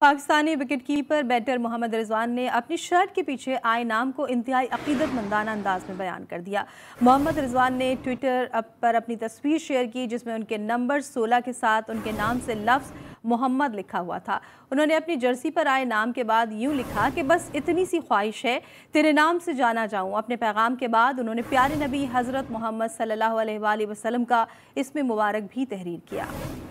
Pakistani wicket keeper batter Mohammad Rizwan ने अपनी shirt के पीछे आए नाम को इंतहाई अकीदतमंदाना अंदाज में बयान कर दिया मोहम्मद रिजवान ने ट्विटर पर अपनी तस्वीर शेयर की जिसमें उनके नंबर 16 के साथ उनके नाम से लफ्ज़ मोहम्मद लिखा हुआ था उन्होंने अपनी जर्सी पर आए नाम के बाद यूं लिखा कि बस इतनी सी ख्वाहिश है तेरे नाम से जाना जाऊं अपने पैगाम के बाद उन्होंने प्यारे नबी हज़रत मोहम्मद सल्ला वसम का इसमें मुबारक भी तहरीर किया